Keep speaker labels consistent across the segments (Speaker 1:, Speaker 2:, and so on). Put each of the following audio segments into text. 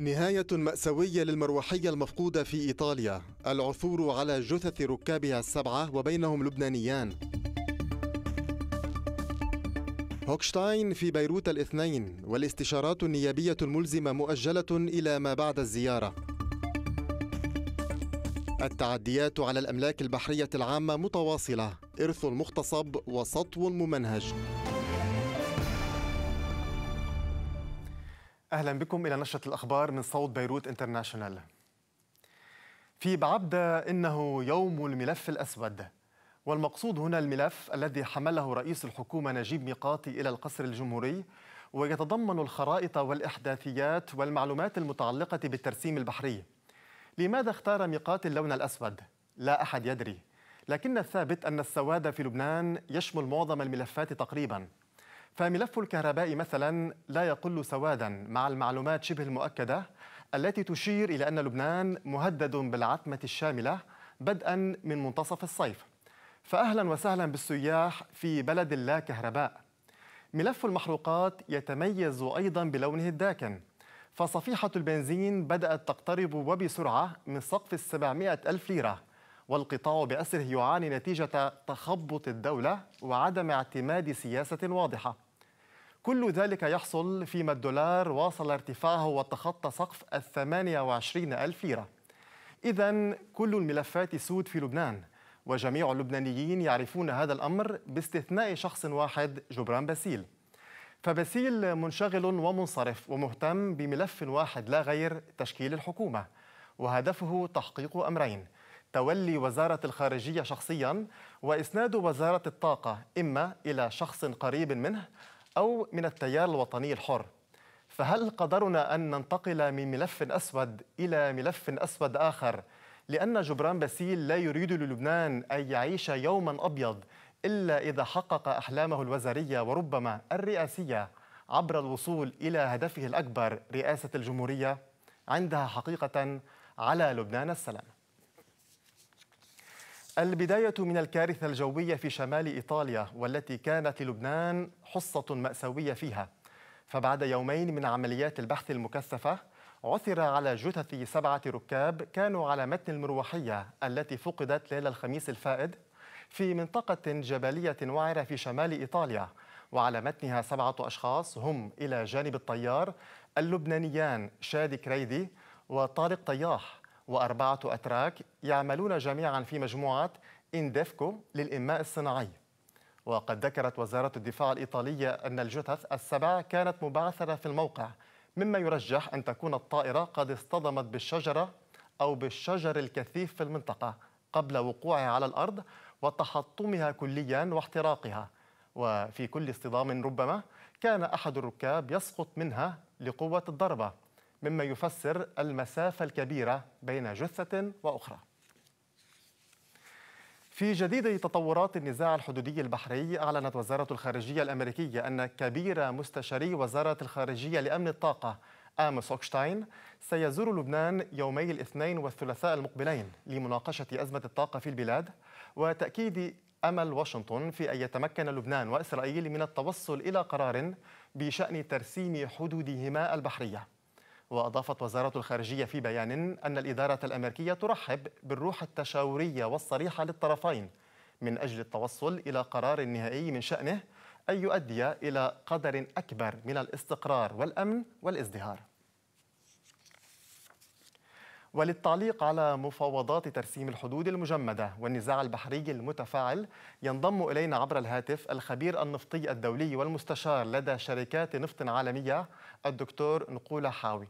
Speaker 1: نهاية مأساوية للمروحية المفقودة في إيطاليا العثور على جثث ركابها السبعة وبينهم لبنانيان هوكشتاين في بيروت الاثنين والاستشارات النيابية الملزمة مؤجلة إلى ما بعد الزيارة التعديات على الأملاك البحرية العامة متواصلة إرث مغتصب وسطو ممنهج أهلا بكم إلى نشرة الأخبار من صوت بيروت انترناشونال في بعبدة إنه يوم الملف الأسود والمقصود هنا الملف الذي حمله رئيس الحكومة نجيب ميقاتي إلى القصر الجمهوري ويتضمن الخرائط والإحداثيات والمعلومات المتعلقة بالترسيم البحري لماذا اختار ميقات اللون الأسود؟ لا أحد يدري لكن الثابت أن السواد في لبنان يشمل معظم الملفات تقريباً فملف الكهرباء مثلا لا يقل سوادا مع المعلومات شبه المؤكده التي تشير الى ان لبنان مهدد بالعتمه الشامله بدءا من منتصف الصيف فاهلا وسهلا بالسياح في بلد لا كهرباء ملف المحروقات يتميز ايضا بلونه الداكن فصفيحه البنزين بدات تقترب وبسرعه من سقف السبعمائه الف ليره والقطاع بأسره يعاني نتيجة تخبط الدولة وعدم اعتماد سياسة واضحة كل ذلك يحصل فيما الدولار واصل ارتفاعه وتخطى سقف الثمانية وعشرين ألف ليرة إذا كل الملفات سود في لبنان وجميع اللبنانيين يعرفون هذا الأمر باستثناء شخص واحد جبران باسيل فباسيل منشغل ومنصرف ومهتم بملف واحد لا غير تشكيل الحكومة وهدفه تحقيق أمرين تولي وزارة الخارجية شخصيا وإسناد وزارة الطاقة إما إلى شخص قريب منه أو من التيار الوطني الحر فهل قدرنا أن ننتقل من ملف أسود إلى ملف أسود آخر لأن جبران باسيل لا يريد للبنان أن يعيش يوما أبيض إلا إذا حقق أحلامه الوزارية وربما الرئاسية عبر الوصول إلى هدفه الأكبر رئاسة الجمهورية عندها حقيقة على لبنان السلام البداية من الكارثة الجوية في شمال إيطاليا والتي كانت للبنان حصة مأساوية فيها فبعد يومين من عمليات البحث المكثفة عثر على جثث سبعة ركاب كانوا على متن المروحية التي فقدت ليلة الخميس الفائد في منطقة جبلية وعرة في شمال إيطاليا وعلى متنها سبعة أشخاص هم إلى جانب الطيار اللبنانيان شادي كريدي وطارق طياح وأربعة أتراك يعملون جميعا في مجموعة إنديفكو للإنماء الصناعي وقد ذكرت وزارة الدفاع الإيطالية أن الجثث السبع كانت مبعثرة في الموقع مما يرجح أن تكون الطائرة قد اصطدمت بالشجرة أو بالشجر الكثيف في المنطقة قبل وقوعها على الأرض وتحطمها كليا واحتراقها وفي كل اصطدام ربما كان أحد الركاب يسقط منها لقوة الضربة مما يفسر المسافة الكبيرة بين جثة وأخرى في جديد تطورات النزاع الحدودي البحري أعلنت وزارة الخارجية الأمريكية أن كبير مستشاري وزارة الخارجية لأمن الطاقة آموس أوكشتاين سيزور لبنان يومي الاثنين والثلاثاء المقبلين لمناقشة أزمة الطاقة في البلاد وتأكيد أمل واشنطن في أن يتمكن لبنان وإسرائيل من التوصل إلى قرار بشأن ترسيم حدودهما البحرية وأضافت وزارة الخارجية في بيان أن الإدارة الأمريكية ترحب بالروح التشاورية والصريحة للطرفين من أجل التوصل إلى قرار نهائي من شأنه أن يؤدي إلى قدر أكبر من الاستقرار والأمن والازدهار وللتعليق على مفاوضات ترسيم الحدود المجمدة والنزاع البحري المتفاعل ينضم إلينا عبر الهاتف الخبير النفطي الدولي والمستشار لدى شركات نفط عالمية الدكتور نقولة حاوي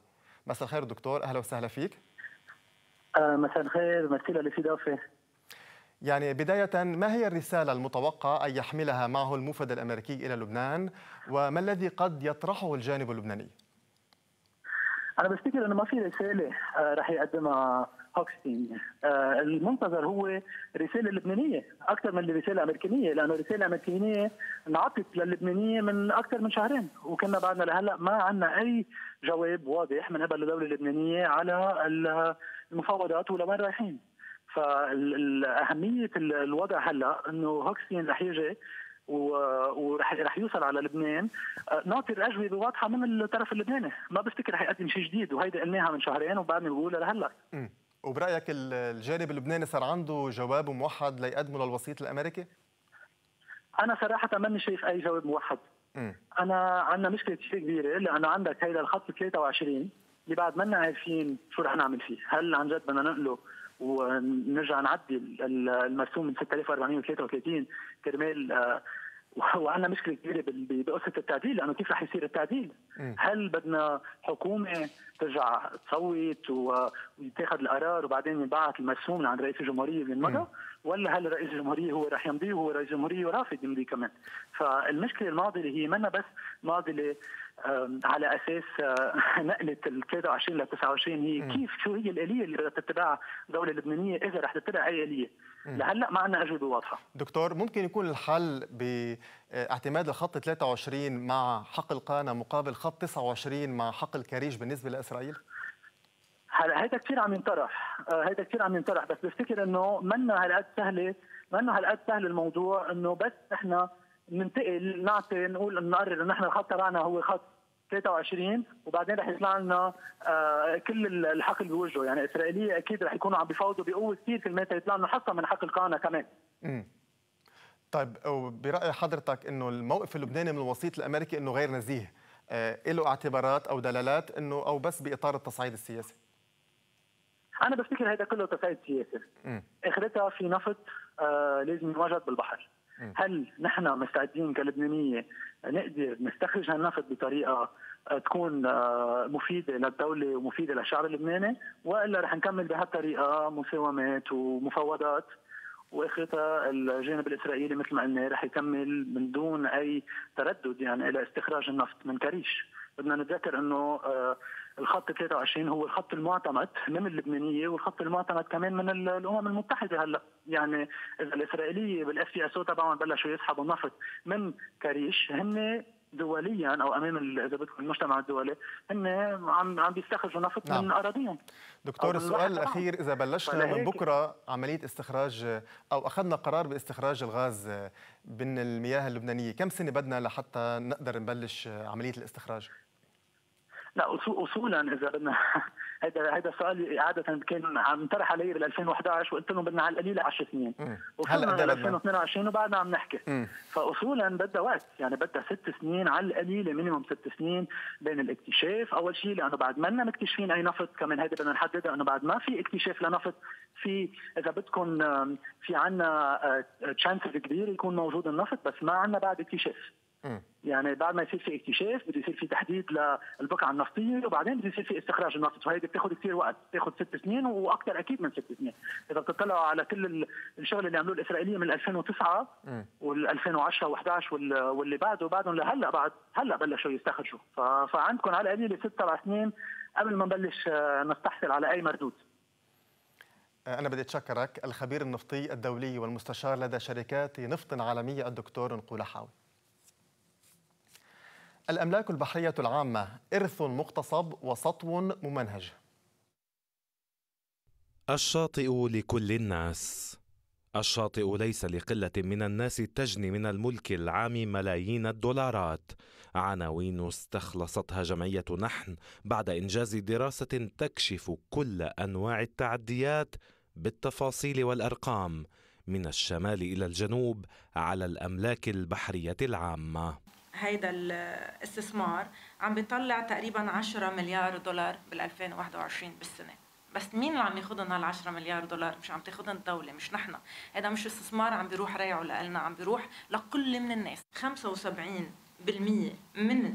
Speaker 1: مساء الخير دكتور اهلا وسهلا فيك
Speaker 2: آه، مساء الخير ميرسي للاستضافه
Speaker 1: يعني بداية ما هي الرسالة المتوقع أن يحملها معه الموفد الأمريكي إلى لبنان وما الذي قد يطرحه الجانب اللبناني؟
Speaker 2: أنا بفتكر أنه ما في رسالة آه، رح يقدمها هوكستين آه، المنتظر هو رسالة لبنانية أكثر من رسالة أمريكية لأنه رسالة أمريكية انعطت للبنانيه من اكثر من شهرين وكنا بعدنا لهلا ما عندنا اي جواب واضح من قبل الدوله اللبنانيه على المفاوضات ولوين رايحين فأهمية الوضع هلا انه هوكسين رح يجي ورح يوصل على لبنان ناطر اجوبه واضحه من الطرف اللبناني، ما بفتكر رح يقدم شيء جديد وهيدي قلناها من شهرين
Speaker 1: وبعدنا بقولها لهلا. وبرايك الجانب اللبناني صار عنده جواب موحد ليقدمه للوسيط الامريكي؟
Speaker 2: انا صراحه ماني شايف اي جواب موحد انا عندنا مشكله كثير كبيره لانه عندك هيدا الخط 23 اللي بعد ما عارفين شو رح نعمل فيه هل عن جد بدنا ننقله ونرجع نعدي المرسوم من 6433 كرمال آه، وعندنا مشكله كبيره بقصه التعديل لانه كيف رح يصير التعديل؟ هل بدنا حكومه ترجع تصوت ويتاخذ القرار وبعدين ينبعث المرسوم لعند رئيس الجمهوريه من مدى ولا هل رئيس الجمهوريه هو رح يمضي وهو رئيس الجمهوريه ورافض يمضي كمان فالمشكله المعضله هي منا بس معضله على اساس آه، نقله ال 23 ل 29 هي كيف شو هي الاليه اللي بدها تتبعها الدوله اللبنانيه اذا رح تتبع اي اليه لهلا ما عندنا اجوبه واضحه
Speaker 1: دكتور ممكن يكون الحل باعتماد الخط 23 مع حقل قانا مقابل خط 29 مع حقل كريش بالنسبه لاسرائيل؟
Speaker 2: هلا هيدا كثير عم ينطرح آه، هيدا كثير عم ينطرح بس بفتكر انه منا هالقد سهله منا هالقد سهل الموضوع انه بس احنا ننتقل نعطي نقول نقرر انه نحن الخط تبعنا هو خط 23 وبعدين رح يطلع لنا آه كل الحقل بوجهه يعني الاسرائيليه اكيد رح يكونوا عم بيفاوضوا بقوه كثير في ما يطلع لنا حصه من حقل قانا كمان
Speaker 1: امم طيب وبراي حضرتك انه الموقف اللبناني من الوسيط الامريكي انه غير نزيه آه له اعتبارات او دلالات انه او بس باطار التصعيد السياسي
Speaker 2: انا بفتكر هذا كله تصعيد سياسي اخرتها في نفط آه لازم يوجد بالبحر هل نحن مستعدين كلبنانيه نقدر نستخرج هالنفط بطريقه آه، تكون آه، مفيده للدوله ومفيده للشعب اللبناني والا رح نكمل بهالطريقه مساومات ومفاوضات واخرتها الجانب الاسرائيلي مثل ما قلنا رح يكمل من دون اي تردد يعني الى استخراج النفط من كريش بدنا نتذكر انه آه، الخط 23 هو الخط المعتمد من اللبنانيه والخط المعتمد كمان من الامم المتحده هلا يعني اذا الاسرائيليه بالاف بي اس او تبعهم بلشوا يسحبوا النفط من كريش هن دوليا او امام اذا بدكم المجتمع الدولي هن عم عم بيستخرجوا نفط نعم. من اراضيهم دكتور السؤال الاخير اذا بلشنا من
Speaker 1: بكره عمليه استخراج او اخذنا قرار باستخراج الغاز من المياه اللبنانيه كم سنه بدنا لحتى نقدر نبلش عمليه الاستخراج
Speaker 2: لا اصولا اذا بدنا هذا هذا السؤال عاده كان عم طرح علي بال 2011 وقلت لهم بدنا على القليله 10 سنين وصلنا ل 2022 وبعدنا عم نحكي فاصولا بدها وقت يعني بدها ست سنين على القليله مينيموم ست سنين بين الاكتشاف اول شيء لانه بعد ما لنا مكتشفين اي نفط كمان هيدا بدنا نحددها انه بعد ما في اكتشاف لنفط في اذا بدكم في عندنا تشانسز آه، آه، كبير يكون موجود النفط بس ما عندنا بعد اكتشاف يعني بعد ما يصير في اكتشاف بده يصير في تحديد للبقعه النفطيه وبعدين بده يصير في استخراج النفط وهي بتاخذ كثير وقت بتاخذ ست سنين واكثر اكيد من ست سنين اذا بتطلعوا على كل الشغل اللي عملوه الاسرائيليين من 2009 وال2010 و11 واللي بعده بعدهم لهلا بعد هلا بلشوا يستخرجوا فعندكم على القليله ست سبع سنين قبل ما نبلش آه، نستحصل على اي مردود
Speaker 1: آه، أنا بدي أتشكرك الخبير النفطي الدولي والمستشار لدى شركات نفط عالمية الدكتور نقول حاوي الأملاك البحرية العامة إرث مغتصب وسطو ممنهج
Speaker 3: الشاطئ لكل الناس الشاطئ ليس لقلة من الناس تجني من الملك العام ملايين الدولارات عناوين استخلصتها جمعية نحن بعد إنجاز دراسة تكشف كل أنواع التعديات بالتفاصيل والأرقام من الشمال إلى الجنوب على الأملاك البحرية العامة
Speaker 4: هيدا الاستثمار عم بيطلع تقريبا 10 مليار دولار بال 2021 بالسنه بس مين اللي عم ياخذهم هال 10 مليار دولار مش عم تاخذهم الدوله مش نحن هذا مش استثمار عم بيروح ريعه لنا عم بيروح لكل من الناس 75 بالمية من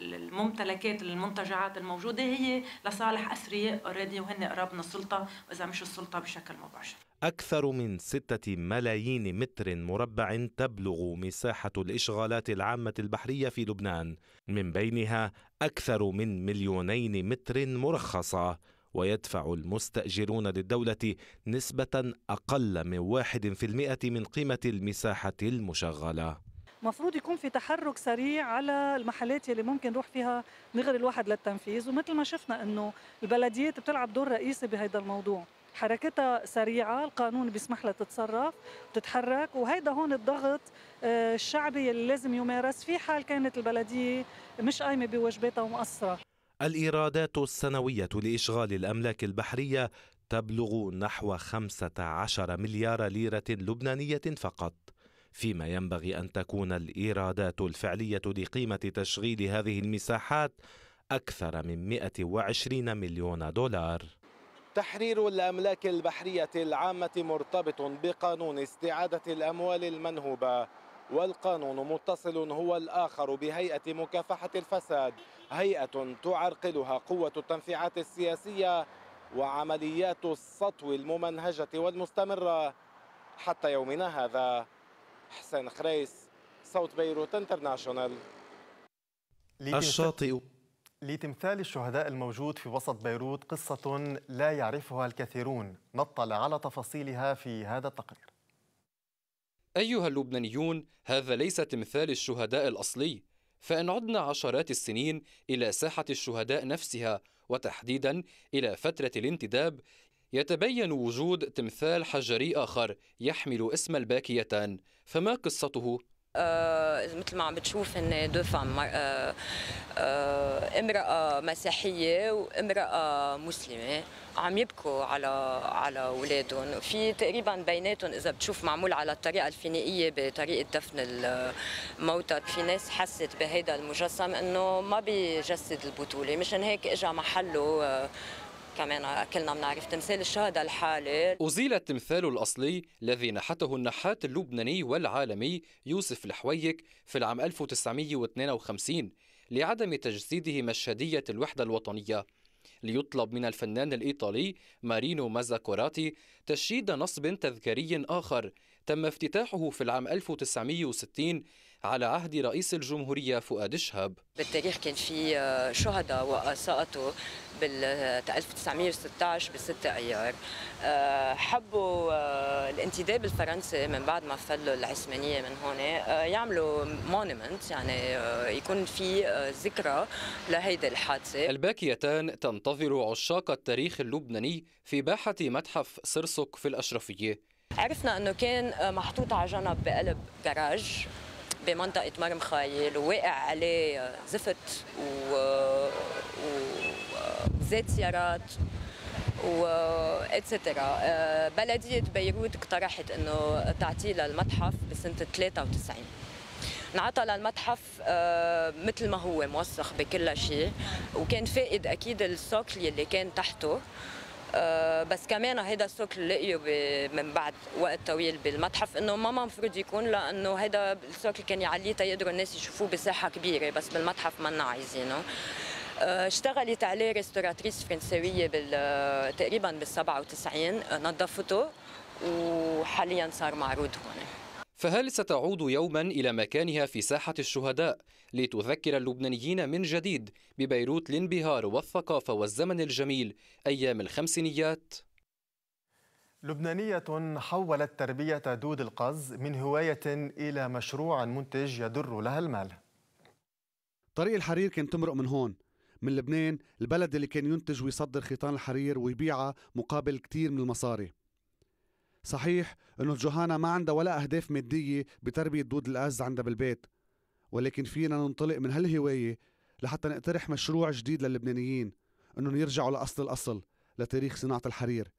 Speaker 4: الممتلكات المنتجعات الموجودة هي لصالح أثرياء اوريدي وهن قراب من السلطة وإذا مش السلطة بشكل مباشر
Speaker 3: أكثر من ستة ملايين متر مربع تبلغ مساحة الإشغالات العامة البحرية في لبنان من بينها أكثر من مليونين متر مرخصة ويدفع المستأجرون للدولة نسبة أقل من واحد في المئة من قيمة المساحة المشغلة
Speaker 5: مفروض يكون في تحرك سريع على المحلات اللي ممكن يروح فيها دغري الواحد للتنفيذ ومثل ما شفنا انه البلديات بتلعب دور رئيسي بهذا الموضوع حركتها سريعة القانون بيسمح لها تتصرف وتتحرك وهيدا هون الضغط آه، الشعبي اللي لازم يمارس في حال كانت البلدية مش قايمة بواجباتها ومقصرة
Speaker 3: الإيرادات السنوية لإشغال الأملاك البحرية تبلغ نحو 15 مليار ليرة لبنانية فقط فيما ينبغي أن تكون الإيرادات الفعلية لقيمة تشغيل هذه المساحات أكثر من 120 مليون دولار تحرير الأملاك البحرية العامة مرتبط بقانون استعادة الأموال المنهوبة والقانون متصل هو الآخر بهيئة مكافحة الفساد هيئة تعرقلها قوة التنفيعات السياسية وعمليات السطو الممنهجة والمستمرة حتى يومنا هذا حسين خريس صوت بيروت انترناشونال
Speaker 1: الشاطئ لتمثال الشهداء الموجود في وسط بيروت قصة لا يعرفها الكثيرون نطلع على تفاصيلها في هذا التقرير
Speaker 6: أيها اللبنانيون هذا ليس تمثال الشهداء الأصلي فإن عدنا عشرات السنين إلى ساحة الشهداء نفسها وتحديدا إلى فترة الانتداب يتبين وجود تمثال حجري آخر يحمل اسم الباكيتان فما قصته؟
Speaker 7: آه مثل ما عم بتشوف هن دو فام آه آه امرأة مسيحية وامرأة مسلمة عم يبكوا على على اولادهم في تقريبا بيناتهم اذا بتشوف معمول على الطريقه الفينيقيه بطريقه دفن الموتى في ناس حست بهذا المجسم انه ما بيجسد البطوله مشان هيك اجى محله آه، كمان كلنا بنعرف تمثال الشهداء الحالي
Speaker 6: أزيل التمثال الأصلي الذي نحته النحات اللبناني والعالمي يوسف الحويك في العام 1952 لعدم تجسيده مشهدية الوحدة الوطنية ليطلب من الفنان الإيطالي مارينو مازاكوراتي تشييد نصب تذكاري آخر تم افتتاحه في العام 1960 على عهد رئيس الجمهورية فؤاد الشهاب
Speaker 7: بالتاريخ كان في آه، شهداء وأساءته بال 1916 آه، 6 ايار آه، حبوا الانتداب الفرنسي من بعد ما فلوا العثمانيه من هون يعملوا مونيمنت يعني يكون في ذكرى لهيدي الحادثه
Speaker 6: الباكيتان تنتظر عشاق التاريخ اللبناني في باحه متحف سرسك في الاشرفيه
Speaker 7: عرفنا انه كان آه، محطوط على جنب بقلب جراج بمنطقة مرم خايل وواقع عليه آه، زفت وزيت و... آه، سيارات و اتسترا بلدية بيروت اقترحت انه تعطيه للمتحف بسنة 93 انعطى للمتحف مثل ما هو موسخ بكل شيء وكان فائد اكيد السوكل اللي كان تحته آه، بس كمان هيدا الشكل اللي من بعد وقت طويل بالمتحف انه ما مفروض يكون لانه هيدا الشكل كان يعليه يقدروا الناس يشوفوه بساحه كبيره بس بالمتحف ما عايزينه آه، اشتغلت عليه ريستوراتريس فرنسويه تقريبا بال 97 نظفته وحاليا صار معروض
Speaker 6: هون فهل ستعود يوما إلى مكانها في ساحة الشهداء لتذكر اللبنانيين من جديد ببيروت الانبهار والثقافة والزمن الجميل أيام الخمسينيات؟
Speaker 1: لبنانية حولت تربية دود القز من هواية إلى مشروع منتج يدر لها المال
Speaker 2: طريق الحرير كان تمرق من هون من لبنان البلد اللي كان ينتج ويصدر خيطان الحرير ويبيعها مقابل كتير من المصاري صحيح انه جوهانا ما عندها ولا اهداف ماديه بتربيه دود الاز عندها بالبيت ولكن فينا ننطلق من هالهوايه لحتى نقترح مشروع جديد للبنانيين انهم يرجعوا لاصل الاصل لتاريخ صناعه الحرير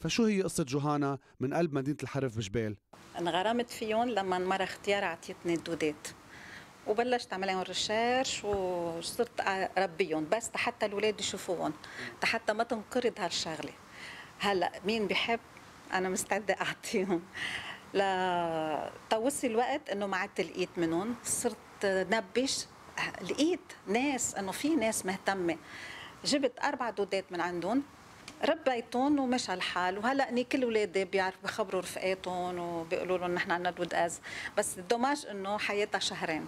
Speaker 2: فشو هي قصة جوهانا من قلب مدينة الحرف بجبال؟
Speaker 5: انغرمت فيهم لما مرة اختيار عطيتني الدودات وبلشت اعمل لهم ريشيرش وصرت اربيهم بس حتى الاولاد يشوفوهم حتى ما تنقرض هالشغله هلا مين بحب انا مستعده اعطيهم لا طوصي الوقت انه ما عدت لقيت منهم صرت نبش لقيت ناس انه في ناس مهتمه جبت اربع دودات من عندهم ربيتهم ومشى الحال وهلا اني كل اولادي بيعرفوا بخبروا رفقاتهم وبيقولوا لهم نحن عندنا دود از بس الدوماج انه حياتها شهرين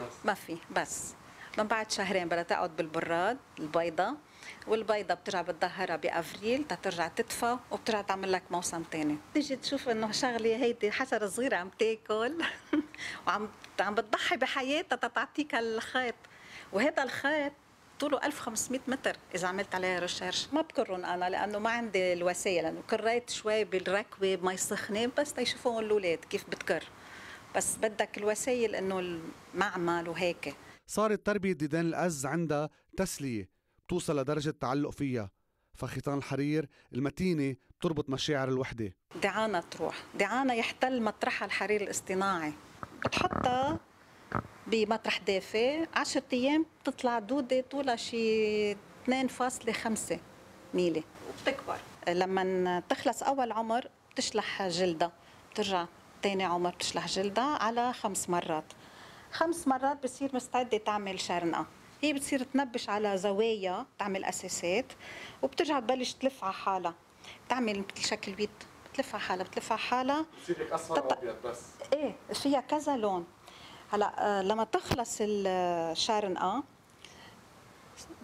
Speaker 5: بس. ما في بس من بعد شهرين بدها تقعد بالبراد البيضه والبيضه بترجع بتظهرها بافريل تترجع تدفى وبترجع تعمل لك موسم ثاني تيجي تشوف انه شغله هيدي حشره صغيره عم تاكل وعم عم بتضحي بحياتها تتعطيك الخيط وهذا الخيط طوله 1500 متر اذا عملت عليه ريسيرش ما بكرهم انا لانه ما عندي الوسائل لانه كريت شوي بالركوه بمي سخنه بس تيشوفوهم الاولاد كيف بتكر بس بدك الوسائل انه المعمل وهيك
Speaker 2: صارت تربية ديدان الأز عندها تسلية بتوصل لدرجة تعلق فيها فخيطان الحرير المتينة بتربط مشاعر الوحدة
Speaker 5: دعانا تروح دعانا يحتل مطرحها الحرير الاصطناعي بتحطها بمطرح دافئ 10 أيام بتطلع دودة طولها شي 2.5 ميلي وبتكبر لما تخلص أول عمر بتشلح جلدها بترجع تاني عمر بتشلح جلدها على خمس مرات خمس مرات بصير مستعدة تعمل شرنقة هي بتصير تنبش على زوايا تعمل اساسات وبترجع تبلش تلف على حالها تعمل مثل شكل بيض بتلف على حالها بتلف على حالها
Speaker 2: بتصير هيك اصفر وابيض بس
Speaker 5: ايه فيها كذا لون هلا آه، لما تخلص الشارنقه آه،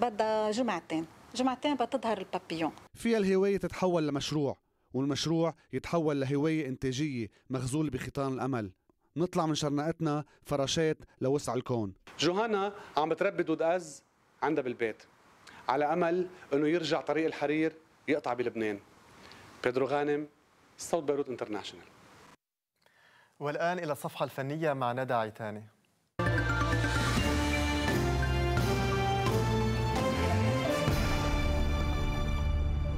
Speaker 5: بدها جمعتين جمعتين بتظهر
Speaker 2: البابيون فيها الهوايه تتحول لمشروع والمشروع يتحول لهوايه انتاجيه مخزول بخيطان الامل نطلع من شرنقتنا فراشات لوسع الكون جوهانا عم بتربي دود أز عندها بالبيت على أمل أنه يرجع طريق الحرير يقطع بلبنان بيدرو غانم صوت بيروت انترناشونال
Speaker 1: والآن إلى الصفحة الفنية مع ندى عيتاني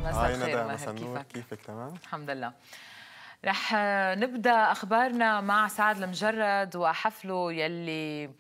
Speaker 4: مساء الخير كيفك تمام؟ الحمد لله رح نبدا اخبارنا مع سعد المجرد وحفله يلي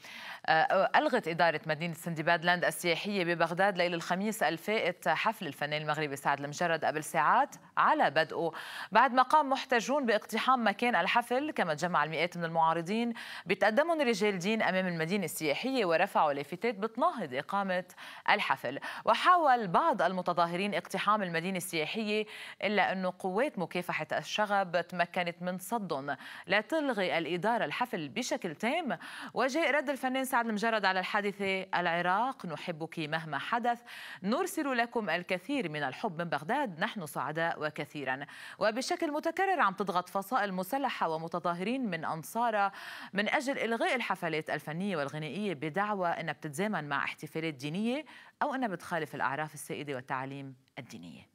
Speaker 4: آه، ألغت إدارة مدينة سندباد لاند السياحية ببغداد ليلة الخميس الفائت حفل الفنان المغربي سعد المجرد قبل ساعات على بدءه بعد ما قام محتجون باقتحام مكان الحفل كما تجمع المئات من المعارضين بتقدمهم رجال دين أمام المدينة السياحية ورفعوا لافتات بتناهض إقامة الحفل وحاول بعض المتظاهرين اقتحام المدينة السياحية إلا أنه قوات مكافحة الشغب تمكنت من صدهم لا تلغي الإدارة الحفل بشكل تام وجاء رد الفنان سعد المجرد على الحادثة العراق نحبك مهما حدث نرسل لكم الكثير من الحب من بغداد نحن سعداء وكثيرا وبشكل متكرر عم تضغط فصائل مسلحة ومتظاهرين من أنصارة من أجل إلغاء الحفلات الفنية والغنائية بدعوى أنها بتتزامن مع احتفالات دينية أو أنها بتخالف الأعراف السائدة والتعاليم الدينيه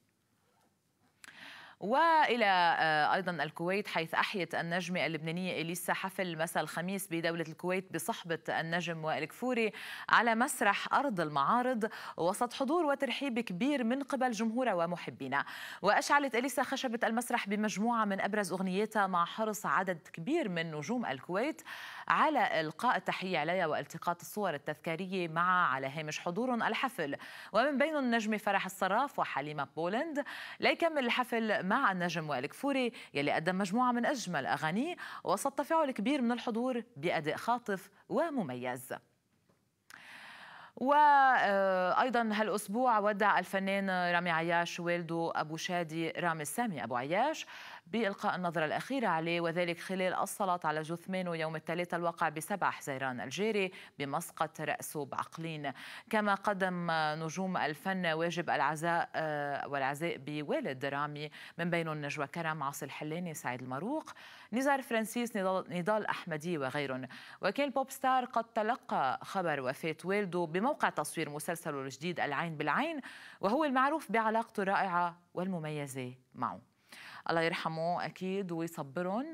Speaker 4: والى آه، ايضا الكويت حيث احيت النجمه اللبنانيه اليسا حفل مساء الخميس بدوله الكويت بصحبه النجم وائل كفوري على مسرح ارض المعارض وسط حضور وترحيب كبير من قبل جمهورها ومحبينا واشعلت اليسا خشبه المسرح بمجموعه من ابرز اغنيتها مع حرص عدد كبير من نجوم الكويت على القاء التحيه عليها والتقاط الصور التذكاريه مع على هامش حضور الحفل ومن بين النجمه فرح الصراف وحليمه بولند ليكمل الحفل مع النجم وائل كفوري يلي قدم مجموعة من أجمل أغانيه وسط تفاعل كبير من الحضور بأداء خاطف ومميز وايضا هالاسبوع ودع الفنان رامي عياش والده ابو شادي رامي السامي ابو عياش بإلقاء النظرة الأخيرة عليه وذلك خلال الصلاة على جثمانه يوم الثلاثاء الواقع بسبع حزيران الجاري بمسقط رأسه بعقلين كما قدم نجوم الفن واجب العزاء آه، والعزاء بوالد رامي من بينهم نجوى كرم عاصي الحلاني سعيد المروق نزار فرانسيس نضال أحمدي وغيرهم وكان البوب ستار قد تلقى خبر وفاة والده بموقع تصوير مسلسله الجديد العين بالعين وهو المعروف بعلاقته الرائعة والمميزة معه الله يرحمه اكيد ويصبرهم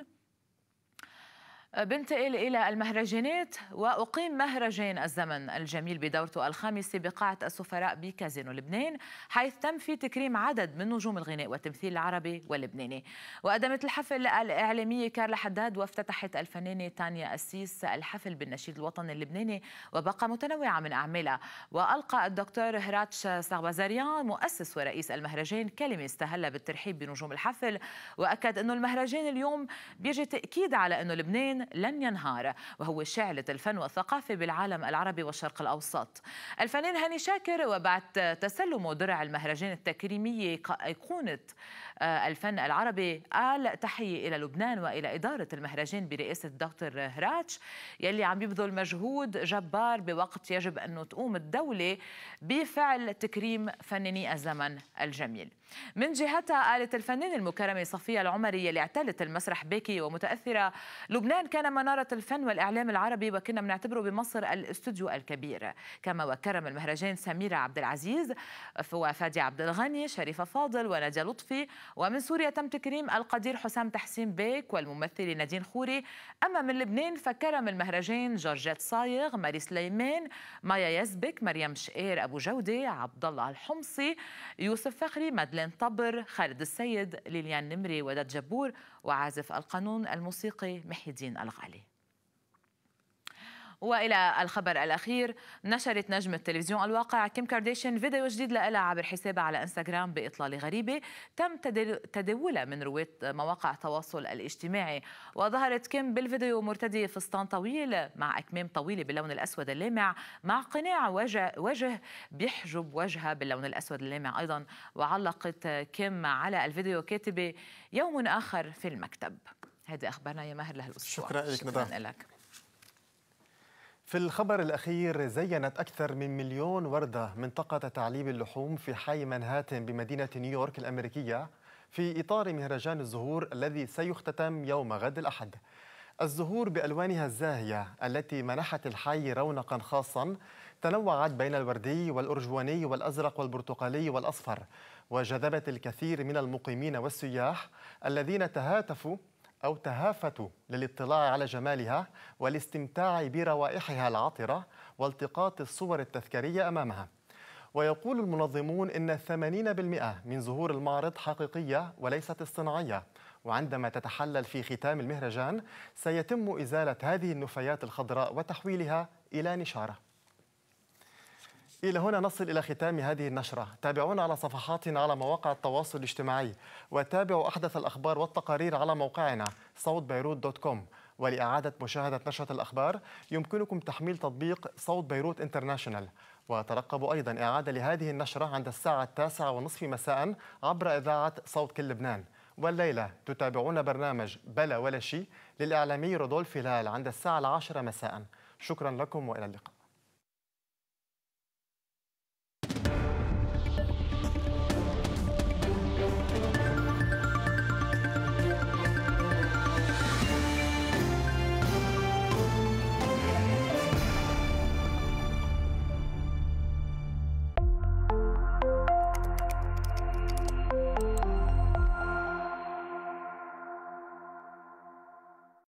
Speaker 4: بنتقل إلى المهرجانات وأقيم مهرجان الزمن الجميل بدورته الخامسة بقاعة السفراء بكازينو لبنان حيث تم في تكريم عدد من نجوم الغناء والتمثيل العربي واللبناني وقدمت الحفل الإعلامية كارلا حداد وافتتحت الفنانة تانيا أسيس الحفل بالنشيد الوطني اللبناني وبقى متنوعة من أعمالها وألقى الدكتور هراتش ساغبازاريان مؤسس ورئيس المهرجان كلمة استهل بالترحيب بنجوم الحفل وأكد أنه المهرجان اليوم بيجي تأكيد على أنه لبنان لن ينهار وهو شعلة الفن والثقافة بالعالم العربي والشرق الأوسط الفنان هاني شاكر وبعد تسلمه درع المهرجان التكريمي أيقونة آه، الفن العربي قال تحية إلى لبنان وإلى إدارة المهرجان برئاسة الدكتور هراتش يلي عم يبذل مجهود جبار بوقت يجب أنه تقوم الدولة بفعل تكريم فناني الزمن الجميل من جهتها قالت الفنانة المكرمة صفية العمري اللي اعتلت المسرح باكي ومتأثرة لبنان كان منارة الفن والإعلام العربي وكنا بنعتبره بمصر الاستوديو الكبير كما وكرم المهرجان سميرة عبد العزيز وفادي عبد الغني شريفة فاضل ونادية لطفي ومن سوريا تم تكريم القدير حسام تحسين بيك والممثلة نادين خوري أما من لبنان فكرم المهرجان جورجيت صايغ ماري سليمان مايا يزبك مريم شقير أبو جودة عبد الله الحمصي يوسف فخري مدلين طبر خالد السيد ليليان نمري وداد جبور وعازف القانون الموسيقي محي الدين الغالي والى الخبر الاخير نشرت نجمه تلفزيون الواقع كيم كارديشيان فيديو جديد لها عبر حسابها على انستغرام باطلاله غريبه تم تداولها من رواد مواقع التواصل الاجتماعي وظهرت كيم بالفيديو مرتديه فستان طويل مع اكمام طويله باللون الاسود اللامع مع قناع وجه وجه بيحجب وجهها باللون الاسود اللامع ايضا وعلقت كيم على الفيديو كاتبه يوم اخر في المكتب هذه اخبارنا يا ماهر لهالاسبوع شكرا, لك شكرا لك
Speaker 1: في الخبر الأخير زينت أكثر من مليون وردة منطقة تعليب اللحوم في حي منهاتن بمدينة نيويورك الأمريكية في إطار مهرجان الزهور الذي سيختتم يوم غد الأحد الزهور بألوانها الزاهية التي منحت الحي رونقا خاصا تنوعت بين الوردي والأرجواني والأزرق والبرتقالي والأصفر وجذبت الكثير من المقيمين والسياح الذين تهاتفوا أو تهافتوا للاطلاع على جمالها والاستمتاع بروائحها العطرة والتقاط الصور التذكارية أمامها ويقول المنظمون إن 80% من زهور المعرض حقيقية وليست اصطناعية وعندما تتحلل في ختام المهرجان سيتم إزالة هذه النفايات الخضراء وتحويلها إلى نشارة إلى هنا نصل إلى ختام هذه النشرة تابعونا على صفحاتنا على مواقع التواصل الاجتماعي وتابعوا أحدث الأخبار والتقارير على موقعنا صوت بيروت دوت كوم ولإعادة مشاهدة نشرة الأخبار يمكنكم تحميل تطبيق صوت بيروت انترناشونال وترقبوا أيضا إعادة لهذه النشرة عند الساعة التاسعة ونصف مساء عبر إذاعة صوت كل لبنان والليلة تتابعون برنامج بلا ولا شيء للإعلامي رودولف هلال عند الساعة العاشرة مساء شكرا لكم وإلى اللقاء